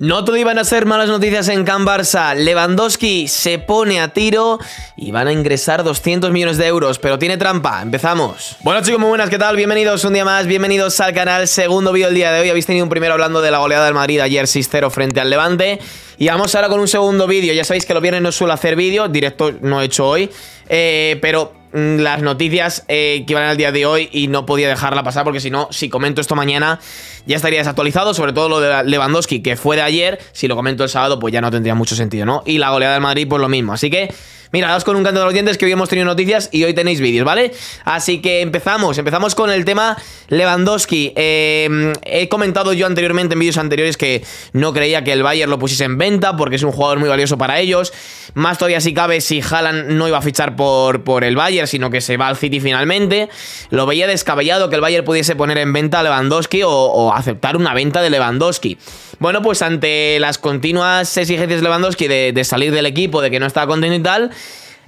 No todo iban a ser malas noticias en Can Barça. Lewandowski se pone a tiro y van a ingresar 200 millones de euros, pero tiene trampa. Empezamos. Bueno, chicos, muy buenas, ¿qué tal? Bienvenidos un día más, bienvenidos al canal. Segundo vídeo del día de hoy. Habéis tenido un primero hablando de la goleada del Madrid ayer 6-0 frente al Levante. Y vamos ahora con un segundo vídeo. Ya sabéis que los viernes no suelo hacer vídeo, directo no he hecho hoy. Eh, pero Mm, las noticias eh, que iban al día de hoy y no podía dejarla pasar porque si no, si comento esto mañana ya estaría desactualizado, sobre todo lo de Lewandowski que fue de ayer, si lo comento el sábado pues ya no tendría mucho sentido, ¿no? Y la goleada del Madrid por pues lo mismo, así que mira, con un canto de los dientes que hoy hemos tenido noticias y hoy tenéis vídeos, ¿vale? Así que empezamos, empezamos con el tema Lewandowski, eh, he comentado yo anteriormente en vídeos anteriores que no creía que el Bayern lo pusiese en venta porque es un jugador muy valioso para ellos, más todavía si cabe si Haaland no iba a fichar por, por el Bayern, sino que se va al City finalmente. Lo veía descabellado que el Bayern pudiese poner en venta a Lewandowski o, aceptar una venta de Lewandowski. Bueno, pues ante las continuas exigencias de Lewandowski de, de salir del equipo, de que no estaba contento y tal,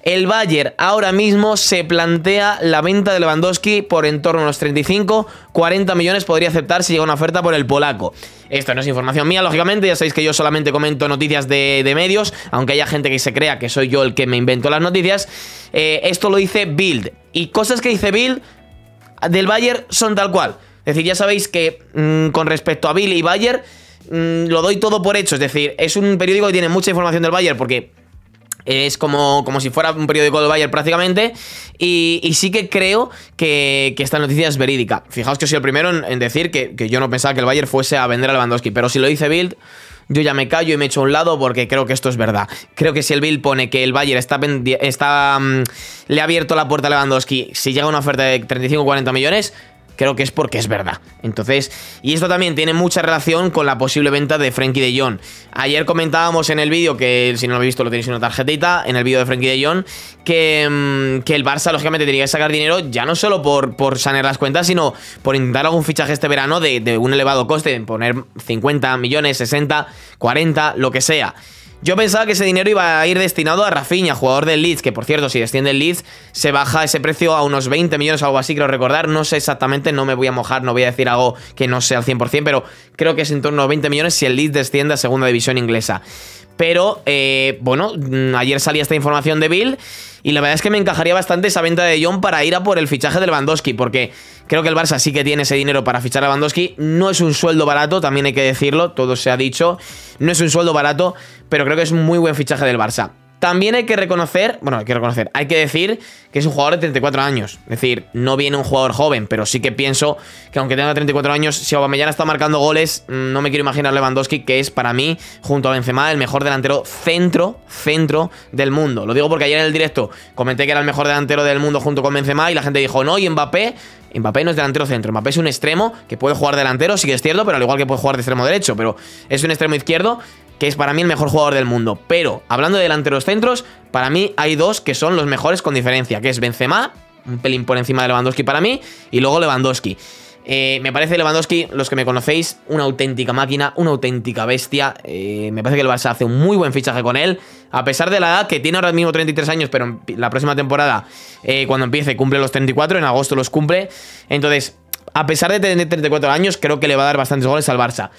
el Bayern ahora mismo se plantea la venta de Lewandowski por en torno a los 35, 40 millones podría aceptar si llega una oferta por el polaco. Esto no es información mía, lógicamente, ya sabéis que yo solamente comento noticias de, medios, aunque haya gente que se crea que soy yo el que me invento las noticias. Eh, esto lo dice Bild. Y cosas que dice Bild del Bayern son tal cual. Es decir, ya sabéis que mm, con respecto a Bill y Bayern, mm, lo doy todo por hecho. Es decir, es un periódico que tiene mucha información del Bayern porque es como, como si fuera un periódico del Bayern, prácticamente. Y, sí que creo que, esta noticia es verídica. Fijaos que soy el primero en, decir que, yo no pensaba que el Bayer fuese a vender a Lewandowski. Pero si lo dice Bild, yo ya me callo y me echo a un lado porque creo que esto es verdad. Creo que si el Bild pone que el Bayern está, está mm, le ha abierto la puerta a Lewandowski, si llega una oferta de 35 o 40 millones, creo que es porque es verdad. Entonces, y esto también tiene mucha relación con la posible venta de Frankie de Jong. Ayer comentábamos en el vídeo, que si no lo habéis visto lo tenéis en una tarjetita, en el vídeo de Frankie de Jong, que, mm, que, el Barça lógicamente tenía que sacar dinero ya no solo por, por las cuentas, sino por intentar algún fichaje este verano de, un elevado coste, poner 50 millones, 60, 40, lo que sea. Yo pensaba que ese dinero iba a ir destinado a Rafinha, jugador del Leeds, que por cierto, si desciende el Leeds, se baja ese precio a unos 20 millones, o algo así, creo recordar. No sé exactamente, no me voy a mojar, no voy a decir algo que no sea al 100%, pero creo que es en torno a 20 millones si el Leeds desciende a segunda división inglesa. Pero, eh, bueno, mm, ayer salía esta información de Bill y la verdad es que me encajaría bastante esa venta de John para ir a por el fichaje del bandowski porque creo que el Barça sí que tiene ese dinero para fichar a bandowski No es un sueldo barato, también hay que decirlo, todo se ha dicho. No es un sueldo barato, pero creo que es un muy buen fichaje del Barça. También hay que reconocer, bueno, hay que reconocer, hay que decir que es un jugador de 34 años. Es decir, no viene un jugador joven, pero sí que pienso que aunque tenga 34 años, si Aubameyang está marcando goles, mm, no me quiero imaginar Lewandowski, que es para mí, junto a Benzema, el mejor delantero centro, centro del mundo. Lo digo porque ayer en el directo comenté que era el mejor delantero del mundo junto con Benzema y la gente dijo, no, y Mbappé, Mbappé no es delantero centro, Mbappé es un extremo que puede jugar delantero, sí que es cierto, pero al igual que puede jugar de extremo derecho, pero es un extremo izquierdo que es para mí el mejor jugador del mundo. Pero, hablando de los centros, para mí hay dos que son los mejores con diferencia, que es Benzema, un pelín por encima de Lewandowski para mí, y luego Lewandowski. Eh, me parece Lewandowski, los que me conocéis, una auténtica máquina, una auténtica bestia. Eh, me parece que el Barça hace un muy buen fichaje con él. A pesar de la edad que tiene ahora mismo 33 años, pero la próxima temporada, eh, cuando empiece, cumple los 34, en agosto los cumple. Entonces, a pesar de tener 34 años, creo que le va a dar bastantes goles al Barça.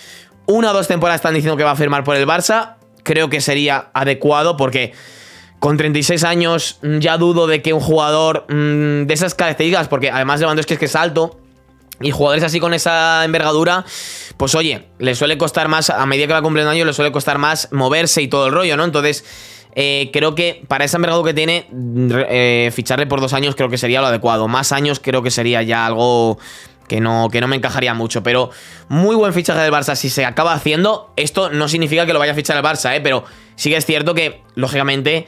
Una o dos temporadas están diciendo que va a firmar por el Barça. Creo que sería adecuado porque con 36 años mm, ya dudo de que un jugador mm, de esas características, porque además Lewandowski es que es alto, y jugadores así con esa envergadura, pues oye, le suele costar más, a medida que va cumpliendo años, le suele costar más moverse y todo el rollo, ¿no? Entonces, eh, creo que para ese envergadura que tiene, eh, ficharle por dos años creo que sería lo adecuado. Más años creo que sería ya algo que no, que no me encajaría mucho. Pero muy buen fichaje del Barça. Si se acaba haciendo, esto no significa que lo vaya a fichar el Barça, ¿eh? Pero sí que es cierto que, lógicamente,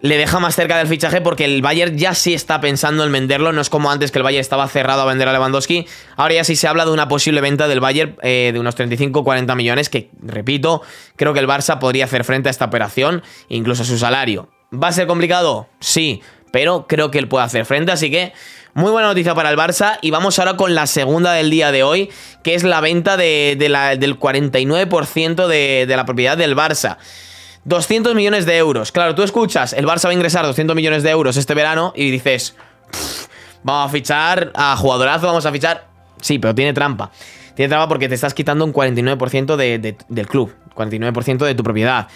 le deja más cerca del fichaje porque el Bayern ya sí está pensando en venderlo. No es como antes que el Bayern estaba cerrado a vender a Lewandowski. Ahora ya sí se habla de una posible venta del Bayern eh, de unos 35-40 millones, que, repito, creo que el Barça podría hacer frente a esta operación, incluso a su salario. ¿Va a ser complicado? Sí, pero creo que él puede hacer frente, así que... Muy buena noticia para el Barça y vamos ahora con la segunda del día de hoy, que es la venta de, la, del 49% de, la propiedad del Barça. 200 millones de euros. Claro, tú escuchas, el Barça va a ingresar 200 millones de euros este verano y dices, vamos a fichar a jugadorazo, vamos a fichar... Sí, pero tiene trampa. Tiene trampa porque te estás quitando un 49% del club, 49% de tu propiedad.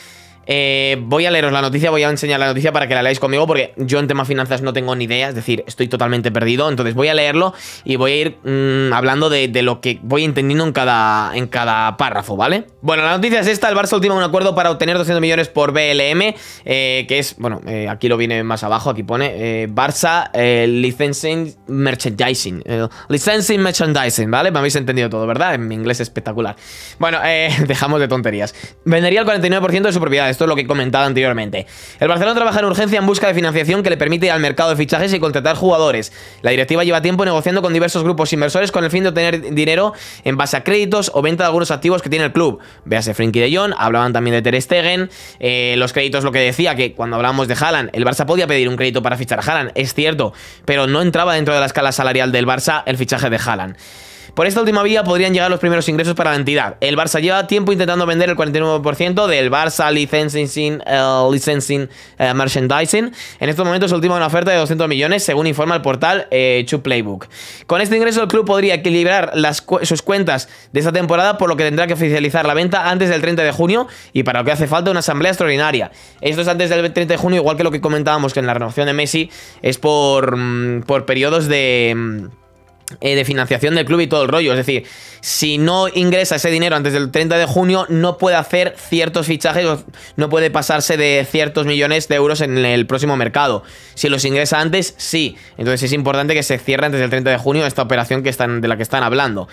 Eh, voy a leeros la noticia, voy a enseñar la noticia para que la leáis conmigo, porque yo en tema finanzas no tengo ni idea, es decir, estoy totalmente perdido. Entonces voy a leerlo y voy a ir mm, hablando de, lo que voy entendiendo en cada, en cada párrafo, ¿vale? Bueno, la noticia es esta: el Barça ultima un acuerdo para obtener 200 millones por BLM, eh, que es, bueno, eh, aquí lo viene más abajo, aquí pone Barça Licensing Merchandising. licensing Merchandising, ¿vale? Me habéis entendido todo, ¿verdad? En mi inglés espectacular. Bueno, dejamos de tonterías. Vendería el 49% de su propiedad esto es lo que he comentado anteriormente. El Barcelona trabaja en urgencia en busca de financiación que le permite ir al mercado de fichajes y contratar jugadores. La directiva lleva tiempo negociando con diversos grupos inversores con el fin de obtener dinero en base a créditos o venta de algunos activos que tiene el club. Véase Frenkie de Jong, hablaban también de Ter Stegen, eh, los créditos, lo que decía, que cuando hablábamos de Haaland, el Barça podía pedir un crédito para fichar a Haaland, es cierto, pero no entraba dentro de la escala salarial del Barça el fichaje de Haaland. Por esta última vía podrían llegar los primeros ingresos para la entidad. El Barça lleva tiempo intentando vender el 49% del Barça Licensing, eh, eh, Merchandising. En estos momentos se ultima una oferta de 200 millones, según informa el portal eh, Playbook. Con este ingreso el club podría equilibrar sus cuentas de esta temporada, por lo que tendrá que oficializar la venta antes del 30 de junio y para lo que hace falta una asamblea extraordinaria. Esto es antes del 30 de junio, igual que lo que comentábamos que en la renovación de Messi es por mm, periodos de mm, eh, de financiación del club y todo el rollo. Es decir, si no ingresa ese dinero antes del 30 de junio, no puede hacer ciertos fichajes o no puede pasarse de ciertos millones de euros en el próximo mercado. Si los ingresa antes, sí. Entonces es importante que se cierre antes del 30 de junio esta operación que están, de la que están hablando.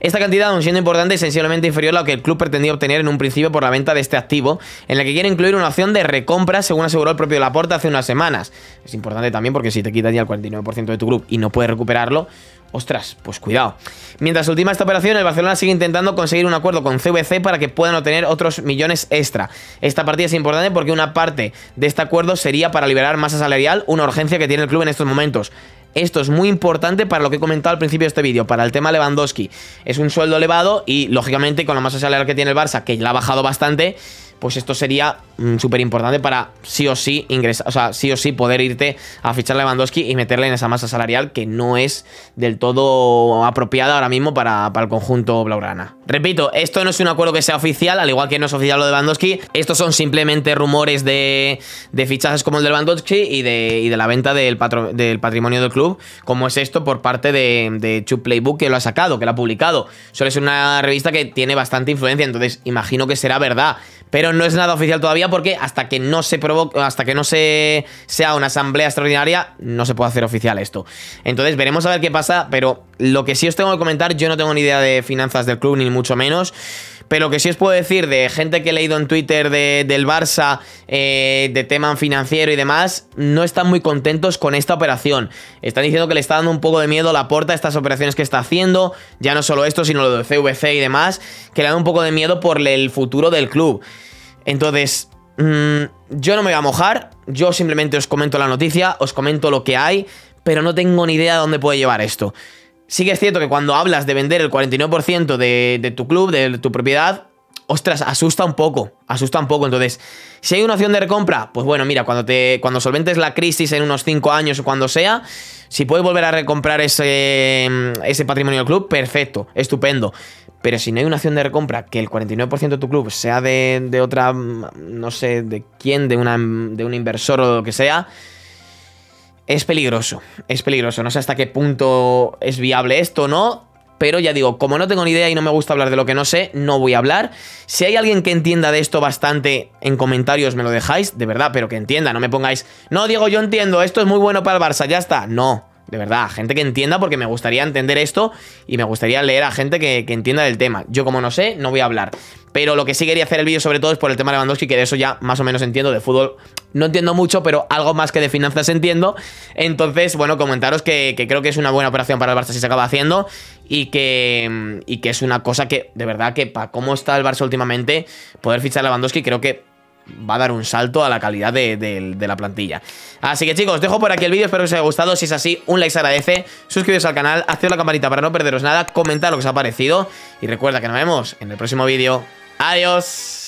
Esta cantidad, aun siendo importante, es sensiblemente inferior a lo que el club pretendía obtener en un principio por la venta de este activo, en la que quiere incluir una opción de recompra, según aseguró el propio Laporta hace unas semanas. Es importante también porque si te quitan ya el 49% de tu club y no puedes recuperarlo, Ostras, pues cuidado. Mientras ultima esta operación, el Barcelona sigue intentando conseguir un acuerdo con CVC para que puedan obtener otros millones extra. Esta partida es importante porque una parte de este acuerdo sería para liberar masa salarial, una urgencia que tiene el club en estos momentos. Esto es muy importante para lo que he comentado al principio de este vídeo, para el tema Lewandowski. Es un sueldo elevado y, lógicamente, con la masa salarial que tiene el Barça, que la ha bajado bastante, pues esto sería mm, súper importante para sí o sí ingresar, o sea, sí o sí poder irte a fichar Lewandowski y meterle en esa masa salarial que no es del todo apropiada ahora mismo para, para el conjunto Blaugrana. Repito, esto no es un acuerdo que sea oficial, al igual que no es oficial lo de Lewandowski. Estos son simplemente rumores de, de fichajes como el de Lewandowski y de, la venta del, patrimonio del club, como es esto por parte de, de Chup Playbook, que lo ha sacado, que lo ha publicado. suele es una revista que tiene bastante influencia, entonces imagino que será verdad pero no es nada oficial todavía porque hasta que no se provoque, hasta que no se sea una asamblea extraordinaria, no se puede hacer oficial esto. Entonces veremos a ver qué pasa, pero lo que sí os tengo que comentar, yo no tengo ni idea de finanzas del club, ni mucho menos. Pero que sí os puedo decir de gente que he leído en Twitter del Barça, eh, de tema financiero y demás, no están muy contentos con esta operación. Están diciendo que le está dando un poco de miedo la porta a estas operaciones que está haciendo, ya no solo esto, sino lo de CVC y demás, que le dan un poco de miedo por el futuro del club. Entonces, mm, yo no me voy a mojar, yo simplemente os comento la noticia, os comento lo que hay, pero no tengo ni idea de dónde puede llevar esto sí que es cierto que cuando hablas de vender el 49% de, tu club, de tu propiedad, ostras, asusta un poco, asusta un poco. Entonces, si hay una opción de recompra, pues bueno, mira, cuando, te, cuando solventes la crisis en unos 5 años o cuando sea, si puedes volver a recomprar ese, ese patrimonio del club, perfecto, estupendo. Pero si no hay una opción de recompra, que el 49% de tu club sea de, de, otra, no sé, de quién, de, una, de un inversor o lo que sea, es peligroso, es peligroso. No sé hasta qué punto es viable esto, ¿no? Pero ya digo, como no tengo ni idea y no me gusta hablar de lo que no sé, no voy a hablar. Si hay alguien que entienda de esto bastante, en comentarios me lo dejáis, de verdad, pero que entienda, no me pongáis, no, Diego, yo entiendo, esto es muy bueno para el Barça, ya está. No, de verdad, gente que entienda, porque me gustaría entender esto y me gustaría leer a gente que, entienda del tema. Yo, como no sé, no voy a hablar. Pero lo que sí quería hacer el vídeo, sobre todo, es por el tema de Lewandowski, que de eso ya más o menos entiendo. De fútbol no entiendo mucho, pero algo más que de finanzas entiendo. Entonces, bueno, comentaros que, que creo que es una buena operación para el Barça si se acaba haciendo y que, y que es una cosa que, de verdad, que para cómo está el Barça últimamente, poder fichar a Lewandowski, creo que va a dar un salto a la calidad de, la plantilla. Así que chicos, dejo por aquí el vídeo, espero que os haya gustado, si es así, un like se agradece, suscribiros al canal, haced la campanita para no perderos nada, comentad lo que os ha parecido y recuerda que nos vemos en el próximo vídeo. Adiós.